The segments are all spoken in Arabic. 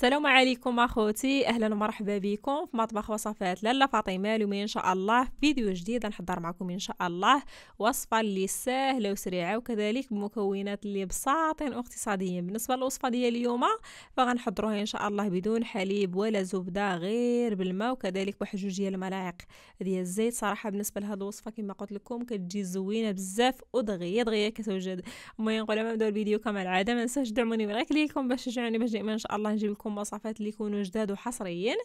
السلام عليكم اخوتي اهلا ومرحبا بكم في مطبخ وصفات لاله فاطمه اليوم ان شاء الله فيديو جديد نحضر معكم ان شاء الله وصفه اللي سهله وسريعه وكذلك بمكونات اللي بساطين واقتصاديين بالنسبه للوصفه ديال اليوم فغنحضروها ان شاء الله بدون حليب ولا زبده غير بالماء وكذلك واحد جوج ديال الملاعق ديال الزيت صراحه بالنسبه لهاد الوصفه كما قلت لكم كتجي زوينه بزاف ودغيا دغيا كتوجد المهم قبل ما نبداو الفيديو كما العاده ما تنساوش تدعموني بالغير ليكم باش تشجعوني باش دائما ان شاء الله نجيب لكم لكم وصفات اللي يكونوا جداد وحصريين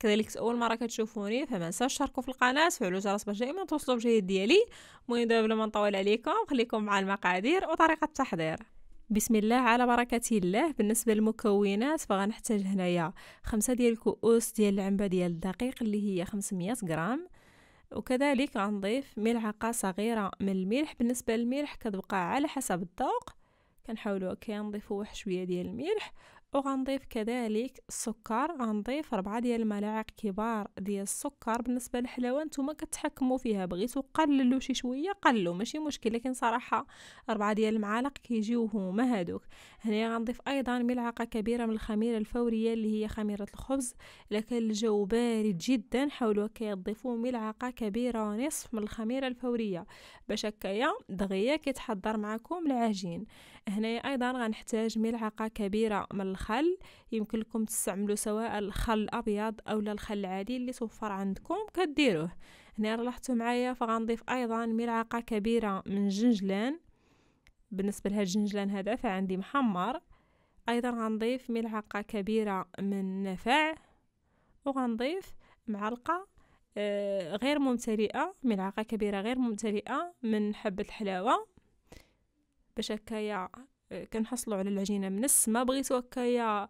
كذلك اول مره كتشوفوني فما نساوش تشاركوا في القناه فعلوا الجرس باش دائما توصلوا بجديد ديالي المهم دابا بلا ما نطول عليكم خليكم مع المقادير وطريقه التحضير بسم الله على بركة الله بالنسبة للمكونات فغنحتاج هنايا خمسة ديال الكؤوس ديال العنبة ديال الدقيق اللي هي 500 غرام وكذلك غنضيف ملعقة صغيرة من الملح بالنسبة للملح كتبقى على حسب الذوق كنحاولوا كنضيفوا واحد شويه ديال الملح وغنضيف كذلك السكر غنضيف ربعة ديال الملاعق كبار ديال السكر بالنسبه للحلاوه نتوما كتحكموا فيها بغيتو قللو شي شويه قللو ماشي مشكل لكن صراحه ربعة ديال المعالق كيجيو هما هادوك هنا غنضيف ايضا ملعقه كبيره من الخميره الفوريه اللي هي خميره الخبز الا كان الجو بارد جدا حاولوا كيضيفوا ملعقه كبيره ونصف من الخميره الفوريه باش هكايا دغيا كيتحضر معكم العجين هنايا ايضا غنحتاج ملعقه كبيره من الخل يمكن لكم تستعملوا سواء الخل الابيض او الخل العادي اللي توفر عندكم كديروه هنا لاحظتوا معايا فغنضيف ايضا ملعقه كبيره من الجنجلان بالنسبه لهاد الجنجلان هذا فعندي محمر ايضا غنضيف ملعقه كبيره من نفع وغنضيف معلقه آه، غير ممتلئه ملعقه كبيره غير ممتلئه من حبه الحلاوه باش هكايا آه، كنحصلوا على العجينه من السما بغيتو هكايا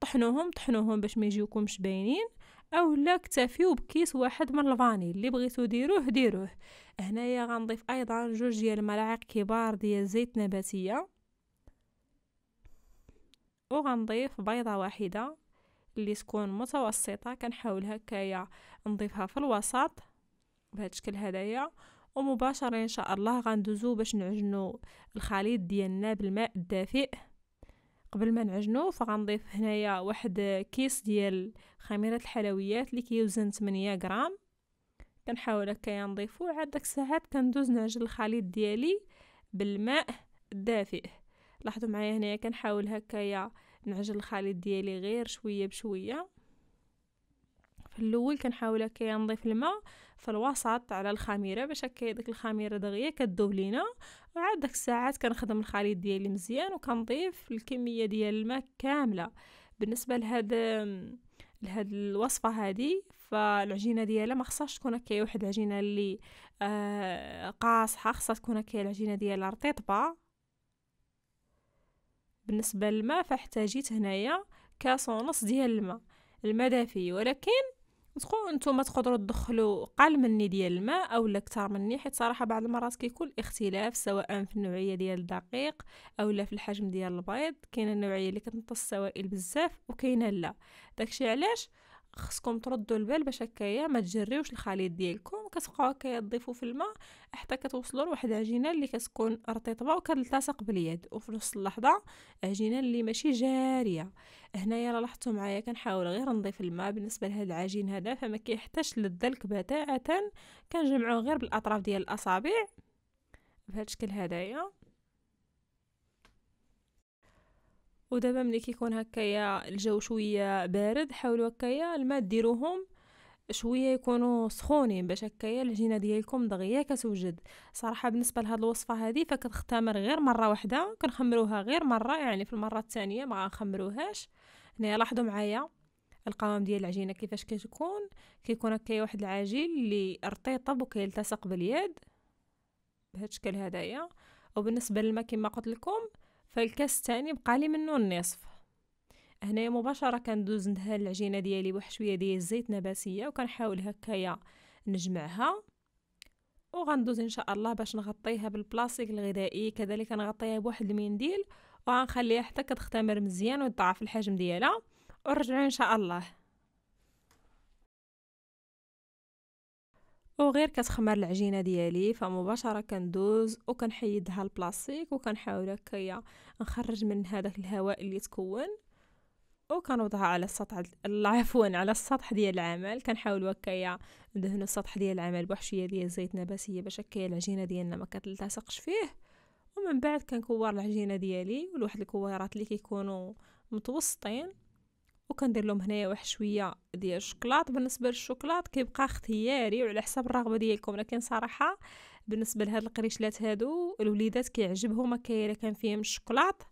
طحنوهم طحنوهم باش ما يجيوكمش باينين او لا اكتفيو بكيس واحد من الفاني اللي بغيتو ديروه ديروه هنايا غنضيف ايضا جوج ديال الملاعق كبار ديال زيت نباتيه وغنضيف بيضه واحده اللي تكون متوسطه كنحاول هكايا نضيفها في الوسط بهذا الشكل هدايا ومباشرة إن شاء الله غندوزو باش نعجنو الخليط ديالنا بالماء الدافئ قبل ما نعجنو فغنضيف هنايا واحد كيس ديال خميرة الحلويات اللي كيوزن 8 غرام كنحاول هكايا نضيفو عاد داك الساعات كندوز نعجن الخليط ديالي بالماء الدافئ لاحظوا معايا هنايا كنحاول هكايا نعجن الخليط ديالي غير شويه بشويه في الاول كنحاول هكايا نضيف الماء في الوسط على الخميره باش هكا ديك الخميره دغيا كدوب لينا وعاد داك الساعات كنخدم الخليط ديالي مزيان وكنضيف الكميه ديال الماء كامله بالنسبه لهاد لهاد الوصفه هذه فالعجينه ديالها ما خصهاش تكون هكا واحد العجينه اللي آه قاصحه خصها تكون هكا العجينه ديالها رطيطبه بالنسبه للماء فاحتاجيت هنايا كاس ونص ديال الماء الماء دافي ولكن تقو نتوما تقدروا تدخلوا قل مني ديال الماء او اكثر مني حيت صراحه بعض المرات كيكون اختلاف سواء في النوعيه ديال الدقيق او لا في الحجم ديال البيض كاينه النوعيه اللي كتمتص السوائل بزاف وكاينه لا داكشي علاش خصكم تردوا البال باش هكايا ما تجريوش الخليط ديالكم كتبقاو كيضيفوا في الماء حتى كتوصلوا لواحد العجينه اللي كتكون رطيطبه وكتلتصق باليد وفي نفس اللحظه عجينه اللي ماشي جاريه هنايا راه لاحظتوا معايا كنحاول غير نضيف الماء بالنسبه لهاد العجين هذا فما كيحتاجش للدلك بتاتا كنجمعوه غير بالاطراف ديال الاصابع بهذا الشكل هدايا ودابا ملي كيكون هكايا الجو شويه بارد حاولوا هكايا الماء ديروهم شويه يكونوا سخونين باش هكايا العجينه ديالكم دغيا كتوجد صراحه بالنسبه لهاد الوصفه هذه فكتختمر غير مره واحده كنخمروها غير مره يعني في المره الثانيه ما نخمروهاش هنايا لاحظوا معايا القوام ديال العجينه كيفاش كتكون كيكون هكايا واحد العجين اللي رطيطب وكيلتصق باليد بهذا الشكل هدايا وبالنسبه للماء كما قلت لكم فالكاس الثاني بقالي منو منه النصف هنا مباشره كندوز ندهن العجينه ديالي بواحد شويه ديال الزيت نباتيه وكنحاول هكايا نجمعها وغندوز ان شاء الله باش نغطيها بالبلاستيك الغذائي كذلك نغطيها بواحد المنديل وغنخليها حتى كتختمر مزيان وتضاعف الحجم ديالها ونرجعو ان شاء الله وغير كتخمر العجينه ديالي فمباشره كندوز وكنحيدها البلاستيك وكنحاول هكايا نخرج من هذاك الهواء اللي تكون وكان وضعها على السطح عفوا على السطح ديال العمل كنحاول هكا يا ندهن السطح ديال العمل بوحشيه ديال زيت نباتيه باش هكايا العجينه ديالنا ما كتلتصقش فيه ومن بعد كنكور العجينه ديالي ولواحد الكويرات اللي كيكونوا متوسطين وكندير لهم هنايا واحد شويه ديال الشوكولات بالنسبه للشوكولات كيبقى اختياري وعلى حسب الرغبه ديالكم لكن صراحه بالنسبه لهاد القريشلات هادو الوليدات كيعجبهم هكا الا كان فيهم الشوكولات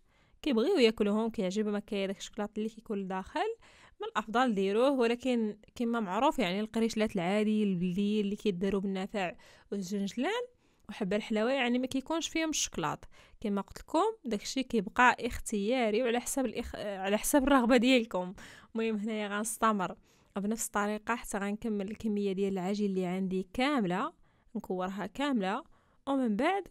كيبغيو ياكلوهم كيعجبهم هكايا داك الشكلاط اللي كيكون داخل من الافضل ديروه ولكن كما معروف يعني القريشلات العادي البلدي اللي كيداروا بالنافع والزنجلان وحبه الحلاوه يعني ما كيكونش فيهم الشكلاط كما قلت لكم داكشي كيبقى اختياري وعلى حسب الإخ... على حسب الرغبه ديالكم المهم هنايا غنستمر بنفس الطريقه حتى غنكمل الكميه ديال العجين اللي عندي كامله نكورها كامله ومن بعد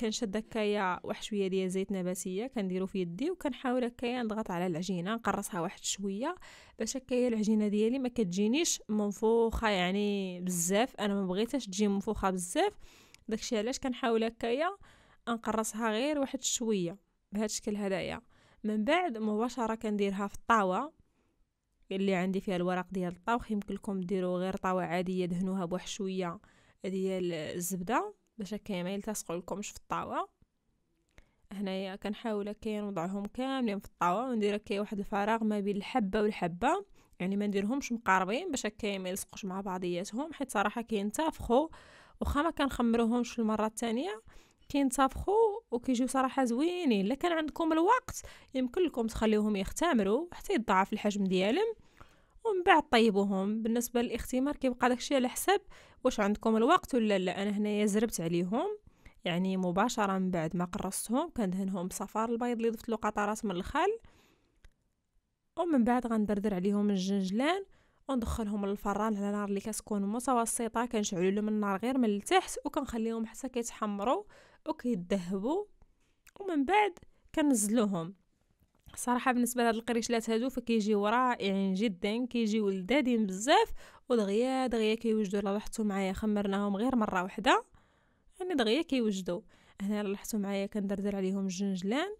كنشد هكايا واحد شويه ديال زيت نباتيه كنديرو في يدي وكنحاول هكايا نضغط على العجينه نقرصها واحد شويه باش هكايا العجينه ديالي ما كتجينيش منفوخه يعني بزاف انا ما بغيتهاش تجي منفوخه بزاف داكشي علاش كنحاول هكايا نقرصها غير واحد شويه بهذا الشكل هدايا من بعد مباشره كنديرها في الطاوه اللي عندي فيها الورق ديال الطبخ يمكن لكم ديروا غير طاوه عاديه دهنوها بواحد شويه ديال الزبده باش هكا ما يلتصقوا لكمش في الطاوه هنايا كنحاول هكا نوضعهم كاملين في الطاوه وندير هكا واحد الفراغ ما بين الحبه والحبه يعني ما نديرهمش مقاربين باش هكا ما يلصقوش مع بعضياتهم حيت صراحه كينتفخوا واخا ما كنخمروهمش المره الثانيه كينتفخوا وكيجيو صراحه زوينين الا كان عندكم الوقت يمكن لكم تخليوهم يختمروا حتى يضاعف الحجم ديالهم ومن بعد طيبوهم بالنسبة للاختمار كيبقى داكشي على حساب واش عندكم الوقت ولا لا انا هنايا زربت عليهم يعني مباشرة من بعد ما قرصتهم كندهنهم بصفار البيض اللي ضفت له قطرات من الخل ومن بعد غندردر عليهم الجنجلان وندخلهم للفران على نار اللي كتكون متوسطه كنشعلو لهم النار غير من التحت وكنخليهم حتى كيتحمروا وكيذهبوا ومن بعد كنزلوهم صراحة بالنسبة لهاد القريشلات هادو فكيجيو رائعين جدا كيجيو لذادين بزاف ودغيا دغيا كيوجدو لاحظتو معايا خمرناهم غير مرة وحدة يعني دغيا كيوجدو هنا لاحظتو معايا كندردر عليهم جنجلان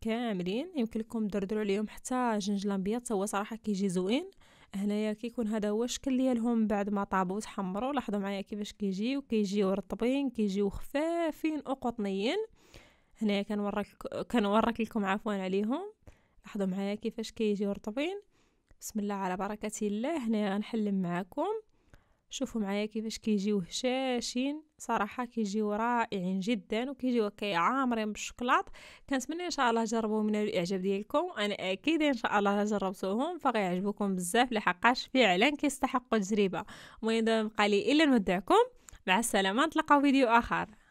كاملين يمكن لكم دردروا عليهم حتى جنجلان بيض هو صراحه كيجي زوين هنايا كيكون هذا هو الشكل ديالهم بعد ما طابو وتحمروا لاحظوا معايا كيفاش كيجيو كيجيو رطبين كيجيو خفافين وقطنيين هنا كان ورك كان لكم عفوا عليهم لاحظوا معايا كيفاش كيجيو رطبين بسم الله على بركة الله هنا غنحلم معاكم شوفوا معايا كيفاش كيجيو هشاشين صراحة كيجيو رائعين جدا وكيجيو كي عامرين بالشوكولات كنتمنى ان شاء الله جربوا من الاعجاب ديالكم انا اكيد ان شاء الله جربتوهم فغيعجبوكم بزاف لحقاش فعلا كيستحقوا التجربه المهم دابا بقى لي الا نودعكم مع السلامه نتلاقاو فيديو اخر